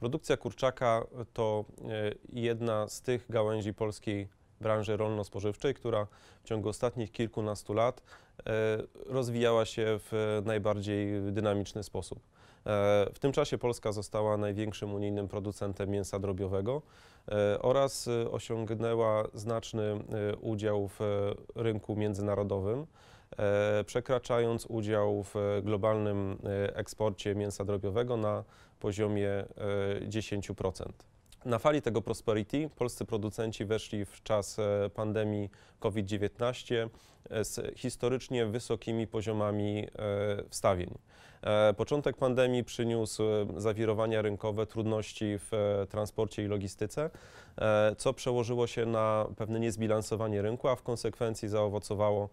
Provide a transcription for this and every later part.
Produkcja kurczaka to e, jedna z tych gałęzi polskiej branży rolno-spożywczej, która w ciągu ostatnich kilkunastu lat e, rozwijała się w najbardziej dynamiczny sposób. E, w tym czasie Polska została największym unijnym producentem mięsa drobiowego oraz osiągnęła znaczny udział w rynku międzynarodowym. E, przekraczając udział w e, globalnym e, eksporcie mięsa drobiowego na poziomie 10%. Na fali tego prosperity polscy producenci weszli w czas pandemii COVID-19 z historycznie wysokimi poziomami wstawień. E, początek pandemii przyniósł e, zawirowania rynkowe, trudności w e, transporcie i logistyce, co przełożyło się na pewne niezbilansowanie rynku, a w konsekwencji zaowocowało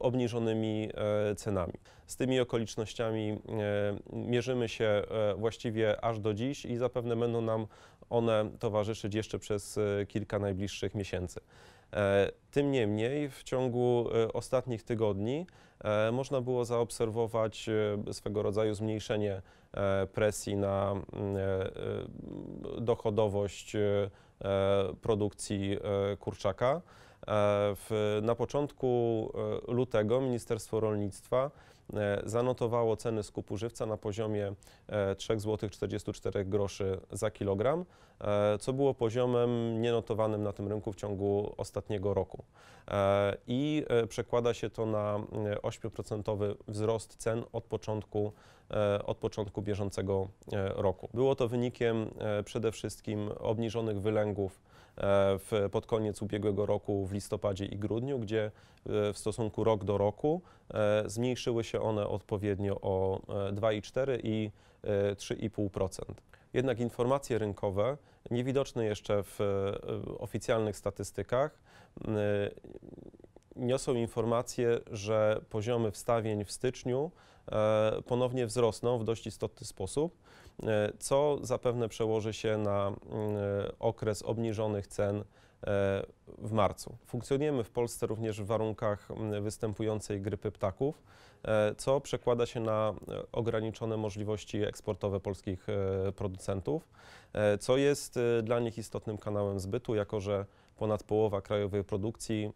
obniżonymi cenami. Z tymi okolicznościami mierzymy się właściwie aż do dziś i zapewne będą nam one towarzyszyć jeszcze przez e, kilka najbliższych miesięcy. E, tym niemniej w ciągu e, ostatnich tygodni można było zaobserwować swego rodzaju zmniejszenie presji na mm, dochodowość produkcji kurczaka. Na początku lutego Ministerstwo Rolnictwa E, zanotowało ceny skupu żywca na poziomie 3,44 e, zł za kilogram, e, co było poziomem nienotowanym na tym rynku w ciągu ostatniego roku. I przekłada się to na 8% wzrost cen od początku, od początku bieżącego roku. Było to wynikiem przede wszystkim obniżonych wylęgów w, pod koniec ubiegłego roku w listopadzie i grudniu, gdzie w stosunku rok do roku zmniejszyły się się one odpowiednio o 2,4 e, i 3,5%. E, Jednak informacje rynkowe, niewidoczne jeszcze w e, oficjalnych statystykach, niosą informację, że poziomy wstawień w styczniu ponownie wzrosną w dość istotny sposób, co zapewne przełoży się na okres obniżonych cen w marcu. Funkcjonujemy w Polsce również w warunkach występującej grypy ptaków, e, co przekłada się na e, ograniczone możliwości eksportowe polskich e, producentów, co jest dla nich istotnym kanałem zbytu, jako że ponad połowa krajowej produkcji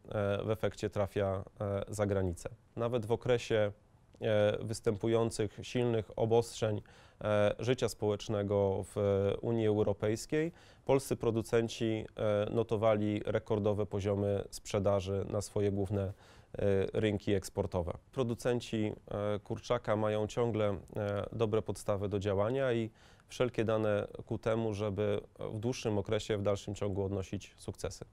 w efekcie trafia za granicę. Nawet w okresie E, występujących silnych obostrzeń e, życia społecznego w Unii Europejskiej polscy producenci e, notowali rekordowe poziomy sprzedaży na swoje główne rynki eksportowe. Producenci kurczaka mają ciągle dobre podstawy do działania i wszelkie dane ku temu, żeby w dłuższym okresie, w dalszym ciągu odnosić sukcesy.